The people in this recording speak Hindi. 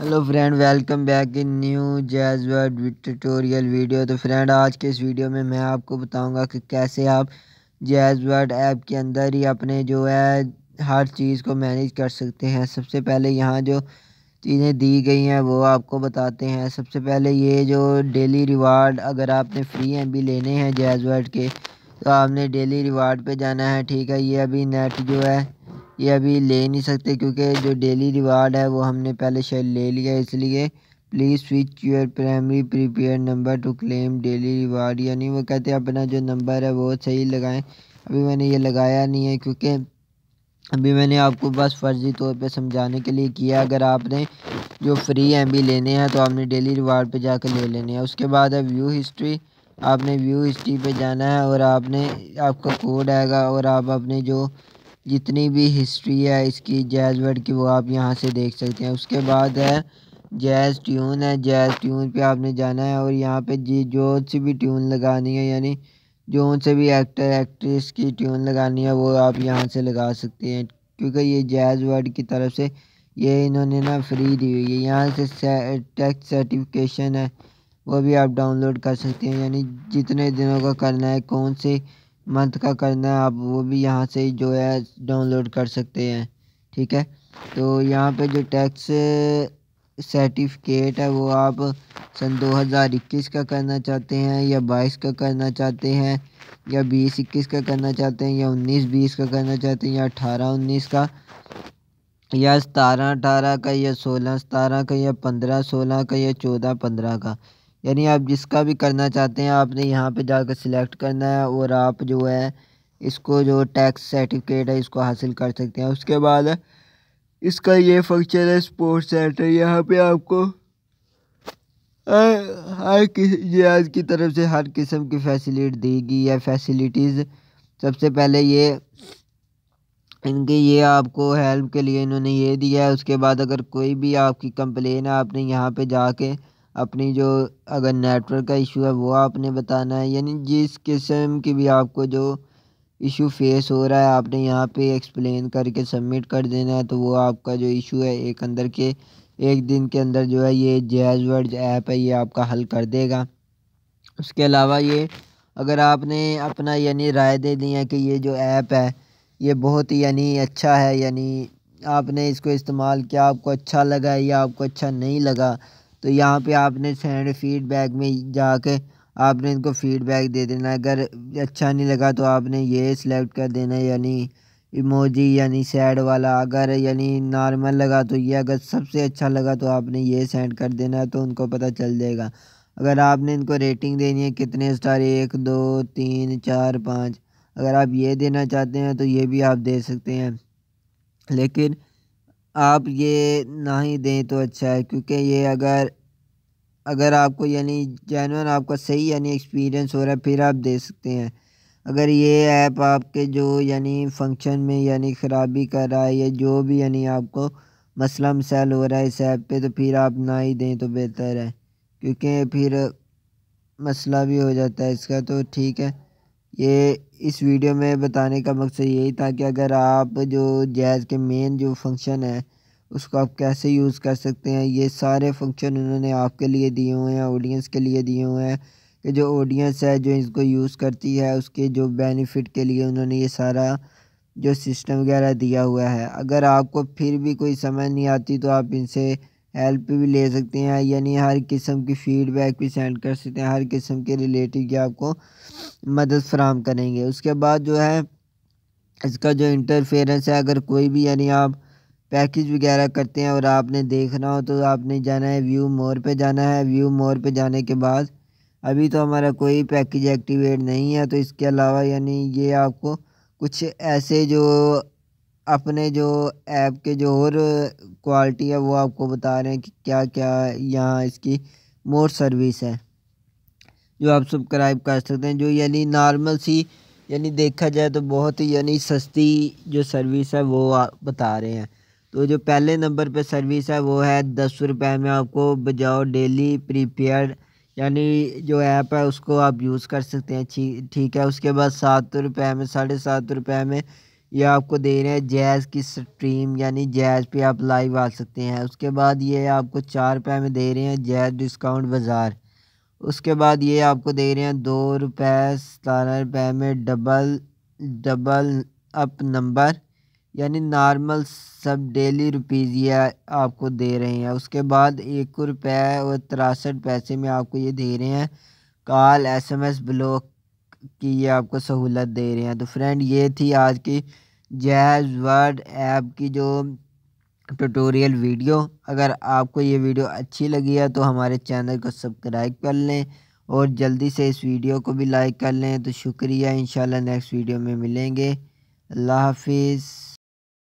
hello friend welcome back in new Jazz World tutorial video तो फ्रेंड आज के इस वीडियो में मैं आपको बताऊंगा कि कैसे आप जैज वर्ड ऐप के अंदर ही अपने जो है हर चीज़ को मैनेज कर सकते हैं सबसे पहले यहाँ जो चीज़ें दी गई हैं वो आपको बताते हैं सबसे पहले ये जो डेली रिवार्ड अगर आपने फ्री एम भी लेने हैं जैज वर्ड के तो आपने डेली रिवार्ड पर जाना है ठीक है ये अभी नेट जो है ये अभी ले नहीं सकते क्योंकि जो डेली रिवार्ड है वो हमने पहले शायद ले लिया इसलिए please switch your primary prepaid number to claim daily reward यानी वो कहते हैं अपना जो नंबर है वो सही लगाएं अभी मैंने ये लगाया नहीं है क्योंकि अभी मैंने आपको बस फर्जी तौर पे समझाने के लिए किया अगर आपने जो फ्री एम बी लेने हैं तो आपने डेली रिवार्ड पे जाकर ले लेने हैं उसके बाद है व्यू हिस्ट्री आपने व्यू हिस्ट्री पे जाना है और आपने आपका कोड आएगा और आप अपने जो जितनी भी हिस्ट्री है इसकी जैज़ वर्ड की वो आप यहाँ से देख सकते हैं उसके बाद है जैज़ ट्यून है जैज़ ट्यून पे आपने जाना है और यहाँ पे जी जो सी भी ट्यून लगानी है यानी जो उनसे भी एक्टर एक्ट्रेस की ट्यून लगानी है वो आप यहाँ से लगा सकते हैं क्योंकि ये जैज़ वर्ड की तरफ से ये इन्होंने ना फ्री दी हुई है यहाँ से टैक्स सर्टिफिकेशन है वो भी आप डाउनलोड कर सकते हैं यानी जितने दिनों का करना है कौन से मंथ का करना है आप वो भी यहाँ से जो है डाउनलोड कर सकते हैं ठीक है तो यहाँ पे जो टैक्स सर्टिफिकेट है वो आप सन 2021 का करना चाहते हैं या बाईस का करना चाहते हैं या बीस इक्कीस का करना चाहते हैं या उन्नीस बीस का करना चाहते हैं या अठारह उन्नीस का या सतारह अठारह का या सोलह सतारह का या पंद्रह सोलह का या चौदह पंद्रह का यानी आप जिसका भी करना चाहते हैं आपने यहाँ पे जाकर सिलेक्ट करना है और आप जो है इसको जो टैक्स सर्टिफिकेट है इसको हासिल कर सकते हैं उसके बाद इसका ये फंक्शन है स्पोर्ट सेंटर यहाँ पे आपको हर आज की तरफ से हर किस्म की फैसिलिटी दी गई है फैसिलिटीज़ सबसे पहले ये इनके ये आपको हेल्प के लिए इन्होंने ये दिया है उसके बाद अगर कोई भी आपकी कंप्लेन है आपने यहाँ पे जाके अपनी जो अगर नेटवर्क का इशू है वो आपने बताना है यानी जिस किस्म की भी आपको जो इशू फेस हो रहा है आपने यहाँ पे एक्सप्लेन करके सबमिट कर देना है तो वो आपका जो इशू है एक अंदर के एक दिन के अंदर जो है ये जैज वर्ड ऐप है ये आपका हल कर देगा उसके अलावा ये अगर आपने अपना यानी राय दे दी है कि ये जो ऐप है ये बहुत ही यानी अच्छा है यानी आपने इसको इस्तेमाल किया आपको अच्छा लगा या आपको अच्छा नहीं लगा तो यहाँ पे आपने सेंड फीडबैक में जाके आपने इनको फीडबैक दे देना अगर अच्छा नहीं लगा तो आपने ये सिलेक्ट कर देना यानी इमोजी यानी सैड वाला अगर यानी नॉर्मल लगा तो ये अगर सबसे अच्छा लगा तो आपने ये सेंड कर देना तो उनको पता चल जाएगा अगर आपने इनको रेटिंग देनी है कितने स्टार एक दो तीन चार पाँच अगर आप ये देना चाहते हैं तो ये भी आप दे सकते हैं लेकिन आप ये ना ही दें तो अच्छा है क्योंकि ये अगर अगर आपको यानी जानवर आपका सही यानी एक्सपीरियंस हो रहा है फिर आप दे सकते हैं अगर ये ऐप आपके जो यानी फंक्शन में यानी ख़राबी कर रहा है या जो भी यानी आपको मसला मसाइल हो रहा है इस ऐप पे तो फिर आप ना ही दें तो बेहतर है क्योंकि फिर मसला भी हो जाता है इसका तो ठीक है ये इस वीडियो में बताने का मकसद यही था कि अगर आप जो जैज़ के मेन जो फंक्शन है उसको आप कैसे यूज़ कर सकते हैं ये सारे फंक्शन उन्होंने आपके लिए दिए हुए हैं ऑडियंस के लिए दिए हुए हैं कि जो ऑडियंस है जो इसको यूज़ करती है उसके जो बेनिफिट के लिए उन्होंने ये सारा जो सिस्टम वगैरह दिया हुआ है अगर आपको फिर भी कोई समझ नहीं आती तो आप इनसे हेल्प भी ले सकते हैं यानी हर किस्म की फ़ीडबैक भी सेंड कर सकते हैं हर किस्म के रिलेटिव की आपको मदद फराम करेंगे उसके बाद जो है इसका जो इंटरफेरेंस है अगर कोई भी यानी आप पैकेज वगैरह करते हैं और आपने देखना हो तो आपने जाना है व्यू मोर पे जाना है व्यू मोर पे जाने के बाद अभी तो हमारा कोई पैकेज एक्टिवेट नहीं है तो इसके अलावा यानी ये आपको कुछ ऐसे जो अपने जो ऐप के जो और क्वालिटी है वो आपको बता रहे हैं कि क्या क्या यहाँ इसकी मोर सर्विस है जो आप सब्सक्राइब कर सकते हैं जो यानी नॉर्मल सी यानी देखा जाए तो बहुत ही यानी सस्ती जो सर्विस है वो आप बता रहे हैं तो जो पहले नंबर पे सर्विस है वो है दस रुपये में आपको बजाओ डेली प्रीपेड यानी जो ऐप है उसको आप यूज़ कर सकते हैं ठीक है उसके बाद सात रुपये में साढ़े सात रुपये में ये आपको दे रहे हैं जैज़ की स्ट्रीम यानी जैज़ पे आप लाइव आ सकते हैं उसके बाद ये आपको चार रुपये में दे रहे हैं जैज़ डिस्काउंट बाज़ार उसके बाद ये आपको दे रहे हैं दो रुपये सतारह रुपये में डबल डबल अप नंबर यानी नॉर्मल सब डेली रुपीज़ ये आपको दे रहे हैं उसके बाद एक रुपये और तिरासठ पैसे में आपको ये दे रहे हैं कॉल एस ब्लॉक की ये आपको सहूलत दे रहे हैं तो फ्रेंड ये थी आज की जैज वर्ड ऐप की जो ट्यूटोरियल वीडियो अगर आपको ये वीडियो अच्छी लगी है तो हमारे चैनल को सब्सक्राइब कर लें और जल्दी से इस वीडियो को भी लाइक कर लें तो शुक्रिया इंशाल्लाह नेक्स्ट वीडियो में मिलेंगे अल्लाह हाफिज़